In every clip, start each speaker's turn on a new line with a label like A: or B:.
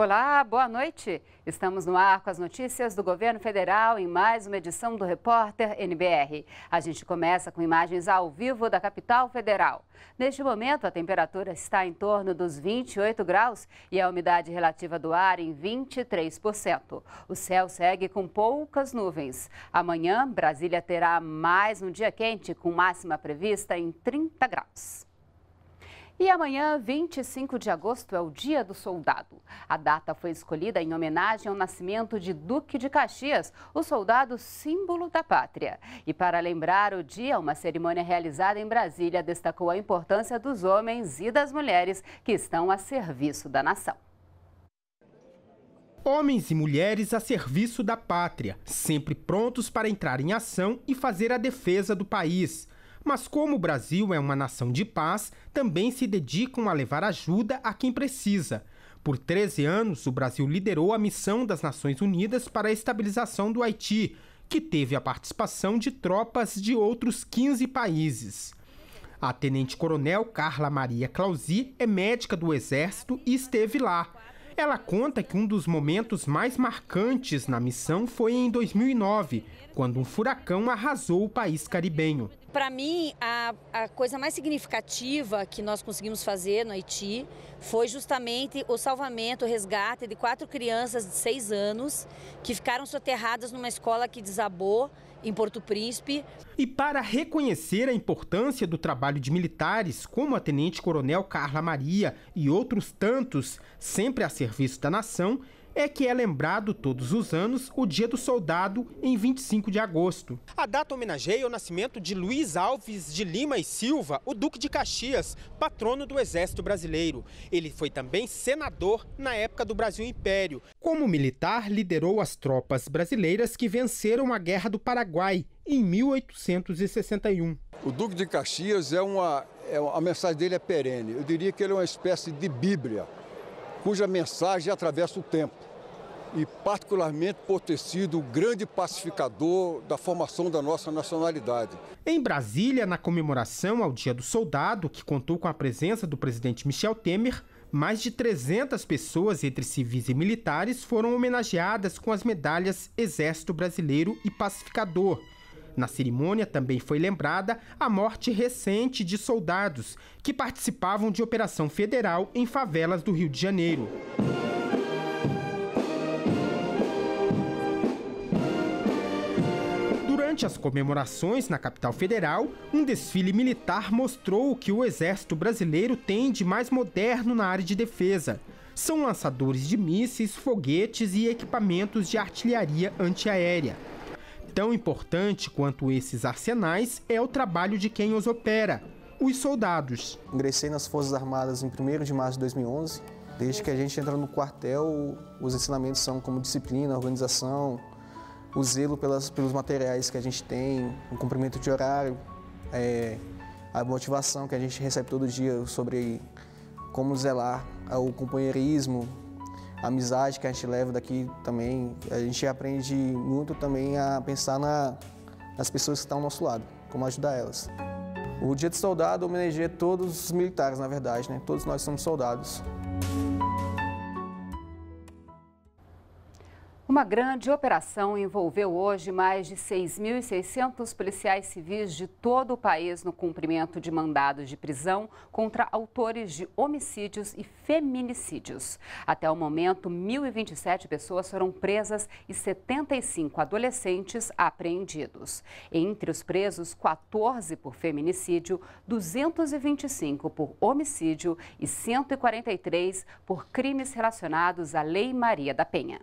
A: Olá, boa noite. Estamos no ar com as notícias do governo federal em mais uma edição do Repórter NBR. A gente começa com imagens ao vivo da capital federal. Neste momento, a temperatura está em torno dos 28 graus e a umidade relativa do ar em 23%. O céu segue com poucas nuvens. Amanhã, Brasília terá mais um dia quente, com máxima prevista em 30 graus. E amanhã, 25 de agosto, é o Dia do Soldado. A data foi escolhida em homenagem ao nascimento de Duque de Caxias, o soldado símbolo da pátria. E para lembrar o dia, uma cerimônia realizada em Brasília destacou a importância dos homens e das mulheres que estão a serviço da nação.
B: Homens e mulheres a serviço da pátria, sempre prontos para entrar em ação e fazer a defesa do país. Mas como o Brasil é uma nação de paz, também se dedicam a levar ajuda a quem precisa. Por 13 anos, o Brasil liderou a missão das Nações Unidas para a estabilização do Haiti, que teve a participação de tropas de outros 15 países. A tenente-coronel Carla Maria Clausi é médica do Exército e esteve lá. Ela conta que um dos momentos mais marcantes na missão foi em 2009, quando um furacão arrasou o país caribenho.
C: Para mim, a, a coisa mais significativa que nós conseguimos fazer no Haiti foi justamente o salvamento, o resgate de quatro crianças de seis anos que ficaram soterradas numa escola que desabou em Porto Príncipe. E
B: para reconhecer a importância do trabalho de militares, como a tenente-coronel Carla Maria e outros tantos, sempre a serviço da nação, é que é lembrado todos os anos o Dia do Soldado em 25 de agosto. A data homenageia o nascimento de Luiz Alves de Lima e Silva, o Duque de Caxias, patrono do Exército Brasileiro. Ele foi também senador na época do Brasil Império. Como militar, liderou as tropas brasileiras que venceram a Guerra do Paraguai em 1861. O Duque
D: de Caxias é uma. É, a mensagem dele é perene. Eu diria que ele é uma espécie de Bíblia, cuja mensagem atravessa o tempo e particularmente por ter sido o grande pacificador da formação da nossa nacionalidade.
B: Em Brasília, na comemoração ao Dia do Soldado, que contou com a presença do presidente Michel Temer, mais de 300 pessoas, entre civis e militares, foram homenageadas com as medalhas Exército Brasileiro e Pacificador. Na cerimônia também foi lembrada a morte recente de soldados que participavam de operação federal em favelas do Rio de Janeiro. Durante as comemorações na capital federal, um desfile militar mostrou o que o exército brasileiro tem de mais moderno na área de defesa. São lançadores de mísseis, foguetes e equipamentos de artilharia antiaérea. Tão importante quanto esses arsenais é o trabalho de quem os opera, os soldados. Ingressei nas Forças Armadas em 1 de março de 2011. Desde que a gente entra no quartel, os ensinamentos são como disciplina, organização, o zelo pelas, pelos materiais que a gente tem, o cumprimento de horário, é, a motivação que a gente recebe todo dia sobre como zelar, é, o companheirismo, a amizade que a gente leva daqui também. A gente aprende muito também a pensar na, nas pessoas que estão ao nosso lado, como ajudar elas. O Dia do Soldado homenageia todos os militares, na verdade, né? Todos nós somos soldados.
A: Uma grande operação envolveu hoje mais de 6.600 policiais civis de todo o país no cumprimento de mandados de prisão contra autores de homicídios e feminicídios. Até o momento, 1.027 pessoas foram presas e 75 adolescentes apreendidos. Entre os presos, 14 por feminicídio, 225 por homicídio e 143 por crimes relacionados à Lei Maria da Penha.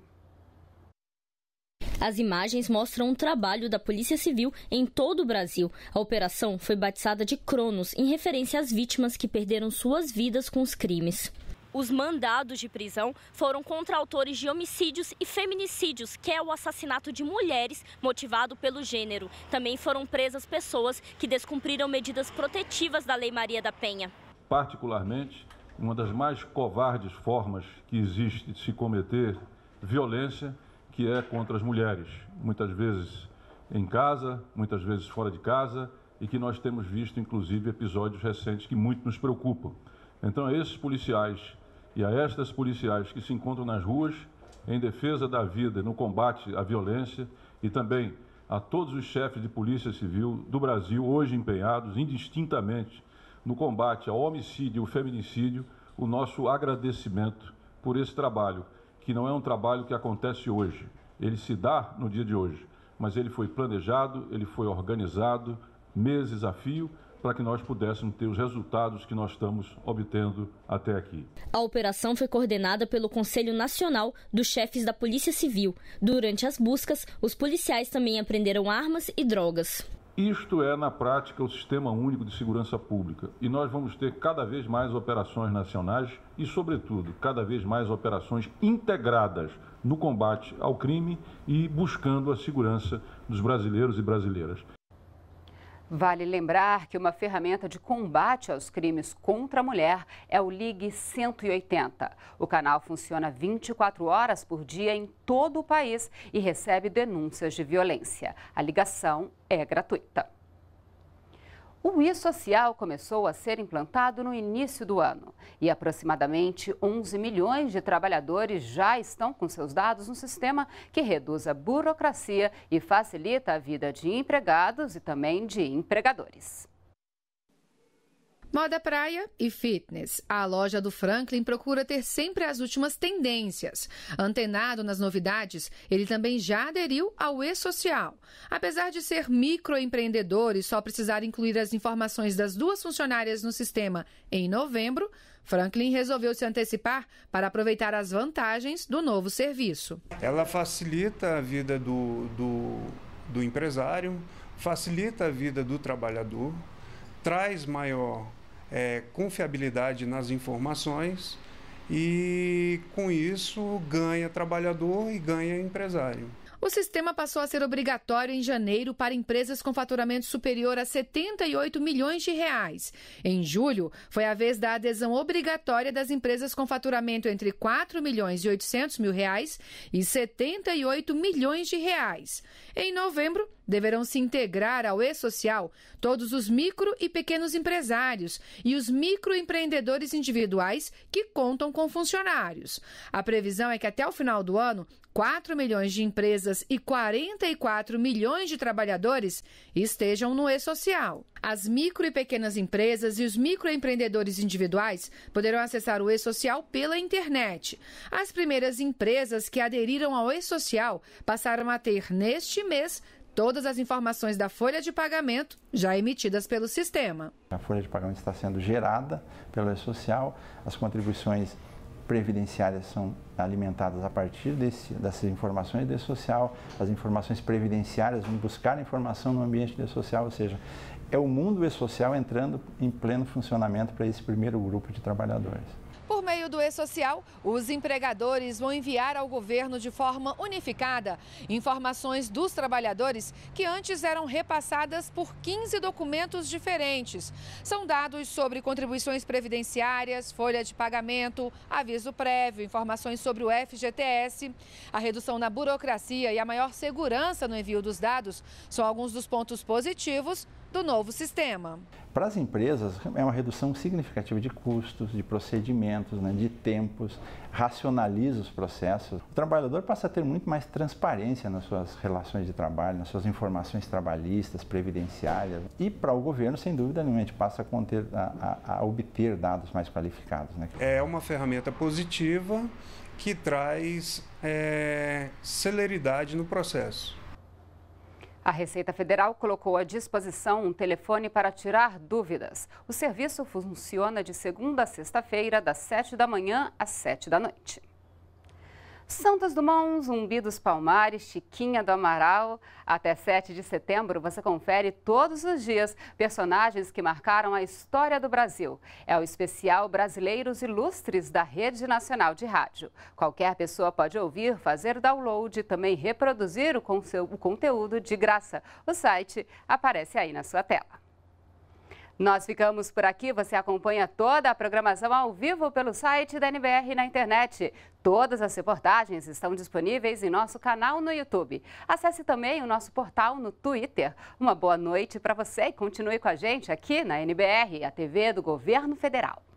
C: As imagens mostram um trabalho da Polícia Civil em todo o Brasil. A operação foi batizada de Cronos, em referência às vítimas que perderam suas vidas com os crimes. Os mandados de prisão foram contra autores de homicídios e feminicídios, que é o assassinato de mulheres motivado pelo gênero. Também foram presas pessoas que descumpriram medidas protetivas da Lei Maria da Penha.
D: Particularmente, uma das mais covardes formas que existe de se cometer violência que é contra as mulheres, muitas vezes em casa, muitas vezes fora de casa, e que nós temos visto, inclusive, episódios recentes que muito nos preocupam. Então, a esses policiais e a estas policiais que se encontram nas ruas em defesa da vida, no combate à violência e também a todos os chefes de polícia civil do Brasil, hoje empenhados indistintamente no combate ao homicídio e ao feminicídio, o nosso agradecimento por esse trabalho que não é um trabalho que acontece hoje. Ele se dá no dia de hoje, mas ele foi planejado, ele foi organizado, meses a fio, para que nós pudéssemos ter os resultados que nós estamos obtendo até aqui.
C: A operação foi coordenada pelo Conselho Nacional dos Chefes da Polícia Civil. Durante as buscas, os policiais também apreenderam armas e drogas.
D: Isto é, na prática, o Sistema Único de Segurança Pública. E nós vamos ter cada vez mais operações nacionais e, sobretudo, cada vez mais operações integradas no combate ao crime e buscando a segurança dos brasileiros e brasileiras.
A: Vale lembrar que uma ferramenta de combate aos crimes contra a mulher é o Ligue 180. O canal funciona 24 horas por dia em todo o país e recebe denúncias de violência. A ligação é gratuita. O I Social começou a ser implantado no início do ano e aproximadamente 11 milhões de trabalhadores já estão com seus dados no sistema que reduz a burocracia e facilita a vida de empregados e também de empregadores.
C: Moda praia e fitness. A loja do Franklin procura ter sempre as últimas tendências. Antenado nas novidades, ele também já aderiu ao e-social. Apesar de ser microempreendedor e só precisar incluir as informações das duas funcionárias no sistema em novembro, Franklin resolveu se antecipar para aproveitar as vantagens do novo serviço.
D: Ela facilita a vida do,
B: do, do empresário, facilita a vida do trabalhador, traz maior é, confiabilidade nas informações e com isso ganha trabalhador e ganha empresário.
C: O sistema passou a ser obrigatório em janeiro para empresas com faturamento superior a 78 milhões de reais. Em julho, foi a vez da adesão obrigatória das empresas com faturamento entre 4 milhões e 800 mil reais e 78 milhões de reais. Em novembro, deverão se integrar ao E-Social todos os micro e pequenos empresários e os microempreendedores individuais que contam com funcionários. A previsão é que até o final do ano, 4 milhões de empresas e 44 milhões de trabalhadores estejam no E-Social. As micro e pequenas empresas e os microempreendedores individuais poderão acessar o E-Social pela internet. As primeiras empresas que aderiram ao E-Social passaram a ter neste mês Todas as informações da folha de pagamento já emitidas pelo sistema.
D: A folha de pagamento está sendo gerada pelo E-Social, as contribuições previdenciárias são alimentadas a partir desse, dessas informações do social, as informações previdenciárias vão buscar informação no ambiente do social, ou seja, é o mundo e social entrando em pleno funcionamento para esse primeiro grupo de trabalhadores
C: meio do E-Social, os empregadores vão enviar ao governo de forma unificada informações dos trabalhadores que antes eram repassadas por 15 documentos diferentes. São dados sobre contribuições previdenciárias, folha de pagamento, aviso prévio, informações sobre o FGTS. A redução na burocracia e a maior segurança no envio dos dados são alguns dos pontos positivos do novo sistema.
D: Para as empresas, é uma redução significativa de custos, de procedimentos, né, de tempos, racionaliza os processos. O trabalhador passa a ter muito mais transparência nas suas relações de trabalho, nas suas informações trabalhistas, previdenciárias. E para o governo, sem dúvida nenhuma, a gente passa a, conter, a, a, a obter dados mais qualificados. Né?
B: É uma ferramenta positiva que traz é, celeridade no processo.
A: A Receita Federal colocou à disposição um telefone para tirar dúvidas. O serviço funciona de segunda a sexta-feira, das 7 da manhã às 7 da noite. Santos Dumont, Zumbi dos Palmares, Chiquinha do Amaral. Até 7 de setembro você confere todos os dias personagens que marcaram a história do Brasil. É o especial Brasileiros Ilustres da Rede Nacional de Rádio. Qualquer pessoa pode ouvir, fazer download e também reproduzir o, o conteúdo de graça. O site aparece aí na sua tela. Nós ficamos por aqui. Você acompanha toda a programação ao vivo pelo site da NBR na internet. Todas as reportagens estão disponíveis em nosso canal no YouTube. Acesse também o nosso portal no Twitter. Uma boa noite para você e continue com a gente aqui na NBR, a TV do Governo Federal.